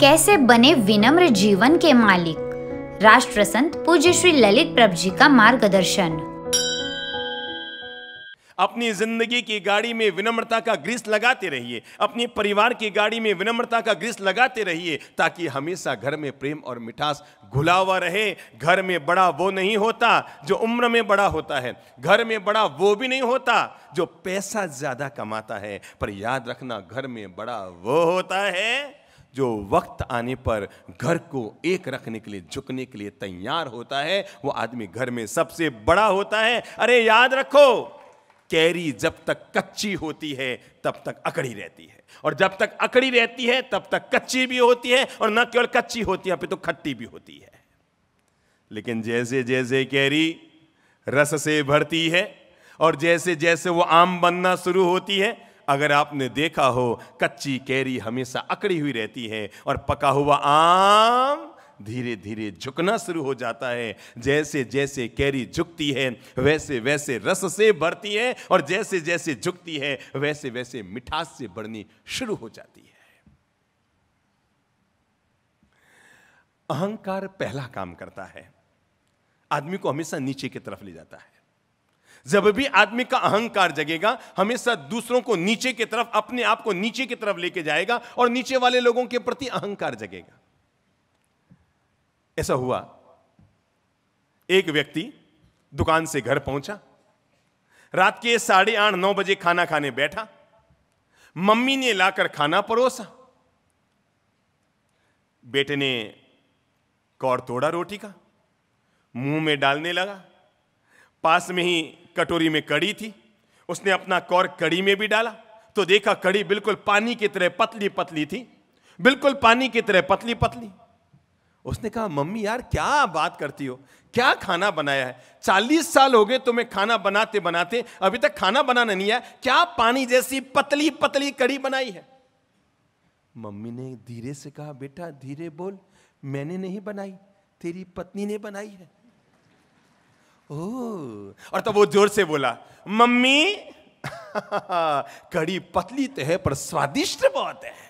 कैसे बने विनम्र जीवन के मालिक राष्ट्र संत पूज्य श्री ललित प्रभ जी का मार्गदर्शन अपनी जिंदगी की गाड़ी में विनम्रता का ग्रीस लगाते रहिए अपने परिवार की गाड़ी में विनम्रता का ग्रीस लगाते रहिए ताकि हमेशा घर में प्रेम और मिठास घुला हुआ रहे घर में बड़ा वो नहीं होता जो उम्र में बड़ा होता है घर में बड़ा वो भी नहीं होता जो पैसा ज्यादा कमाता है पर याद रखना घर में बड़ा वो होता है जो वक्त आने पर घर को एक रखने के लिए झुकने के लिए तैयार होता है वो आदमी घर में सबसे बड़ा होता है अरे याद रखो कैरी जब तक कच्ची होती है तब तक अकड़ी रहती है और जब तक अकड़ी रहती है तब तक कच्ची भी होती है और न केवल कच्ची होती है तो खट्टी भी होती है लेकिन जैसे जैसे कैरी रस से भरती है और जैसे जैसे वो आम बनना शुरू होती है अगर आपने देखा हो कच्ची कैरी हमेशा अकड़ी हुई रहती है और पका हुआ आम धीरे धीरे झुकना शुरू हो जाता है जैसे जैसे कैरी झुकती है वैसे वैसे रस से बढ़ती है और जैसे जैसे झुकती है वैसे वैसे मिठास से बढ़नी शुरू हो जाती है अहंकार पहला काम करता है आदमी को हमेशा नीचे की तरफ ले जाता है जब भी आदमी का अहंकार जगेगा हमेशा दूसरों को नीचे की तरफ अपने आप को नीचे की तरफ लेके जाएगा और नीचे वाले लोगों के प्रति अहंकार जगेगा ऐसा हुआ एक व्यक्ति दुकान से घर पहुंचा रात के साढ़े आठ नौ बजे खाना खाने बैठा मम्मी ने लाकर खाना परोसा बेटे ने कौर तोड़ा रोटी का मुंह में डालने लगा पास में ही कटोरी में कड़ी थी उसने अपना कौर कड़ी में भी डाला तो देखा कड़ी बिल्कुल पानी की तरह पतली पतली थी बिल्कुल पानी की तरह पतली पतली उसने कहा मम्मी यार क्या बात करती हो क्या खाना बनाया है चालीस साल हो गए तुम्हें खाना बनाते बनाते अभी तक खाना बनाना नहीं आया क्या पानी जैसी पतली पतली कड़ी बनाई है मम्मी ने धीरे से कहा बेटा धीरे बोल मैंने नहीं बनाई तेरी पत्नी ने बनाई है और तब वो जोर से बोला मम्मी कड़ी पतली तो है पर स्वादिष्ट बहुत है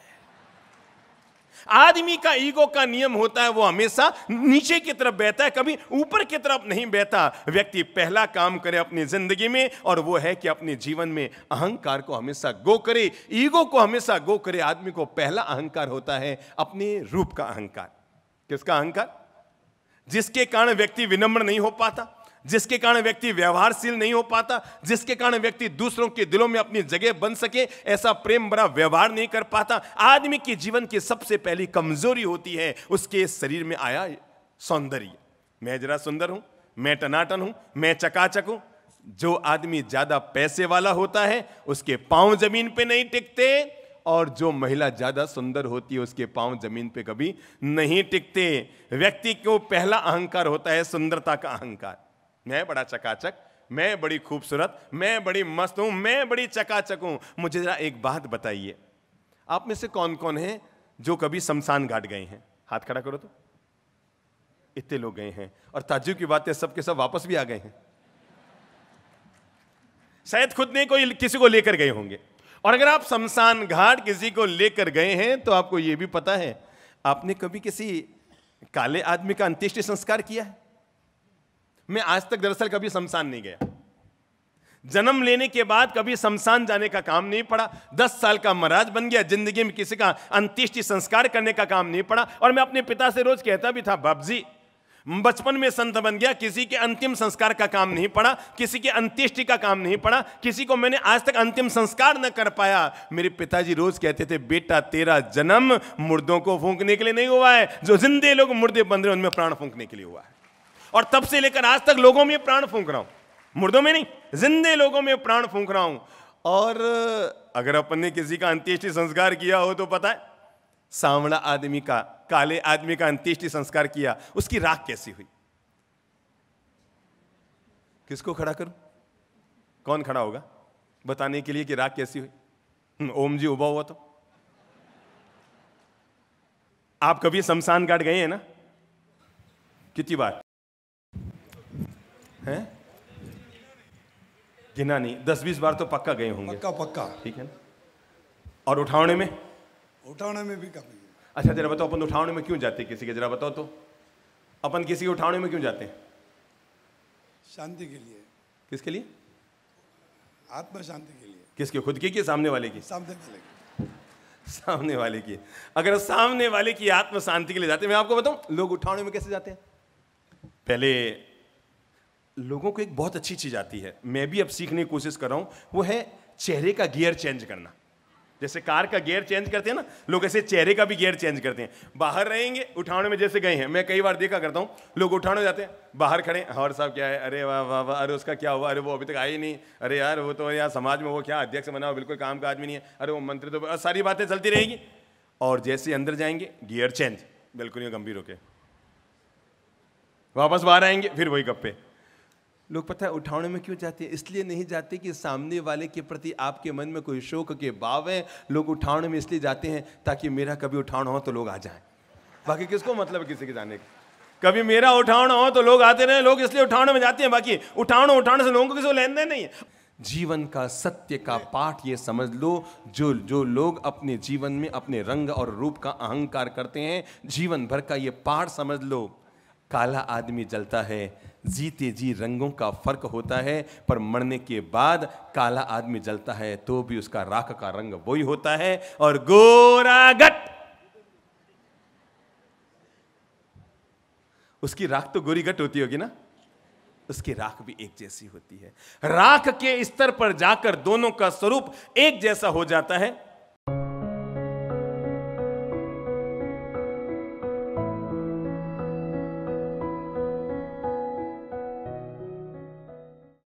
आदमी का ईगो का नियम होता है वो हमेशा नीचे की तरफ बहता है कभी ऊपर की तरफ नहीं बहता व्यक्ति पहला काम करे अपनी जिंदगी में और वो है कि अपने जीवन में अहंकार को हमेशा गो करे ईगो को हमेशा गो करे आदमी को पहला अहंकार होता है अपने रूप का अहंकार किसका अहंकार जिसके कारण व्यक्ति विनम्र नहीं हो पाता जिसके कारण व्यक्ति व्यवहारशील नहीं हो पाता जिसके कारण व्यक्ति दूसरों के दिलों में अपनी जगह बन सके ऐसा प्रेम बड़ा व्यवहार नहीं कर पाता आदमी के जीवन की सबसे पहली कमजोरी होती है उसके शरीर में आया सौंदर्य मैं जरा सुंदर हूं मैं टनाटन हूं मैं चकाचक हूं जो आदमी ज्यादा पैसे वाला होता है उसके पांव जमीन पे नहीं टिकते और जो महिला ज्यादा सुंदर होती है उसके पांव जमीन पे कभी नहीं टिकते व्यक्ति को पहला अहंकार होता है सुंदरता का अहंकार मैं बड़ा चकाचक मैं बड़ी खूबसूरत मैं बड़ी मस्त हूं मैं बड़ी चकाचक हूं मुझे जरा एक बात बताइए आप में से कौन कौन है जो कभी शमशान घाट गए हैं हाथ खड़ा करो तो इतने लोग गए हैं और ताजु की बात है सब के सब वापस भी आ गए हैं शायद खुद नहीं कोई किसी को लेकर गए होंगे और अगर आप शमशान घाट किसी को लेकर गए हैं तो आपको यह भी पता है आपने कभी किसी काले आदमी का अंत्येष्टि संस्कार किया है मैं आज तक दरअसल कभी शमशान नहीं गया जन्म लेने के बाद कभी शमशान जाने का काम नहीं पड़ा दस साल का महाराज बन गया जिंदगी में किसी का अंत्येष्टि संस्कार करने का काम नहीं पड़ा और मैं अपने पिता से रोज कहता भी था बाप जी बचपन में संत बन गया किसी के अंतिम संस्कार का काम नहीं पड़ा किसी के अंत्येष्टि का काम नहीं पड़ा किसी को मैंने आज तक अंतिम संस्कार न कर पाया मेरे पिताजी रोज कहते थे बेटा तेरा जन्म मुर्दों को फूंकने के लिए नहीं हुआ है जो जिंदे लोग मुर्दे बन रहे उनमें प्राण फूंकने के लिए हुआ है और तब से लेकर आज तक लोगों में प्राण फूंक रहा हूं मुर्दों में नहीं जिंदे लोगों में प्राण फूंक रहा हूं और अगर अपन ने किसी का अंत्येष्टि संस्कार किया हो तो पता है सांवला आदमी का काले आदमी का अंत्येष्टि संस्कार किया उसकी राख कैसी हुई किसको खड़ा करूं कौन खड़ा होगा बताने के लिए कि राख कैसी हुई हम्म, ओम जी उबा हुआ तो आप कभी शमशान घाट गए हैं ना कितनी बार हैं गिना नहीं दस बीस बार तो पक्का गए होंगे पक्का पक्का ठीक है ना और उठावने में उठावने में भी कभी अच्छा जरा बताओ अपन उठावने में क्यों जाते किसी के जरा बताओ तो अपन किसी के उठावने में क्यों जाते हैं शांति के लिए किसके लिए आत्मा शांति के लिए किसके खुद की कि सामने वाले की सामने वाले की सामने वाले की अगर सामने वाले की आत्म शांति के लिए जाते हैं मैं आपको बताऊं लोग उठावने में कैसे जाते हैं पहले लोगों को एक बहुत अच्छी चीज़ आती है मैं भी अब सीखने की कोशिश कर रहा हूं वो है चेहरे का गियर चेंज करना जैसे कार का गियर चेंज करते हैं ना लोग ऐसे चेहरे का भी गियर चेंज करते हैं बाहर रहेंगे उठाने में जैसे गए हैं मैं कई बार देखा करता हूँ लोग उठाने जाते हैं बाहर खड़े हमारे साहब क्या है अरे वाह वाह वाह अरे उसका क्या हुआ अरे वो अभी तक आए ही नहीं अरे यार वो तो यार समाज में वो क्या अध्यक्ष बना हुआ बिल्कुल काम का आदमी नहीं है अरे वो मंत्री तो सारी बातें चलती रहेंगी और जैसे अंदर जाएंगे गियर चेंज बिल्कुल ही गंभीर होके वापस बाहर आएंगे फिर वही गप्पे लोग पता है उठाने में क्यों जाते हैं इसलिए नहीं जाते कि सामने वाले के प्रति आपके मन में कोई शोक के भाव है लोग उठाने में इसलिए जाते हैं ताकि मेरा कभी उठान हो तो लोग आ जाएं बाकी किसको मतलब किसी के जाने का कभी मेरा उठाना हो तो लोग आते रहे लोग इसलिए उठाने में जाते हैं बाकी उठाने उठाने से लोगों को किसी को लेन देन नहीं है जीवन का सत्य का पाठ ये समझ लो जो जो लोग अपने जीवन में अपने रंग और रूप का अहंकार करते हैं जीवन भर का ये पाठ समझ लो काला आदमी जलता है जीते जी रंगों का फर्क होता है पर मरने के बाद काला आदमी जलता है तो भी उसका राख का रंग वही होता है और गोरा गट उसकी राख तो गोरी गट होती होगी ना उसकी राख भी एक जैसी होती है राख के स्तर पर जाकर दोनों का स्वरूप एक जैसा हो जाता है